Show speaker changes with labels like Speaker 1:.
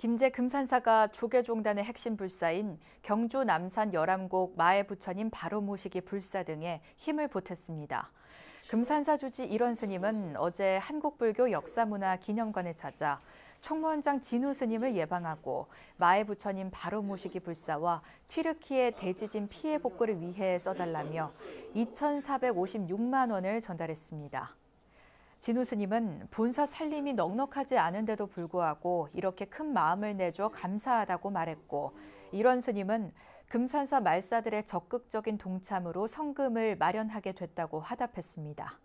Speaker 1: 김제 금산사가 조계종단의 핵심 불사인 경주 남산 열암곡 마애 부처님 바로 모시기 불사 등에 힘을 보탰습니다. 금산사 주지 일원 스님은 어제 한국불교 역사문화 기념관에 찾아 총무원장 진우 스님을 예방하고 마애 부처님 바로 모시기 불사와 튀르키의 대지진 피해 복구를 위해 써달라며 2,456만 원을 전달했습니다. 진우 스님은 본사 살림이 넉넉하지 않은데도 불구하고 이렇게 큰 마음을 내줘 감사하다고 말했고 이런 스님은 금산사 말사들의 적극적인 동참으로 성금을 마련하게 됐다고 화답했습니다.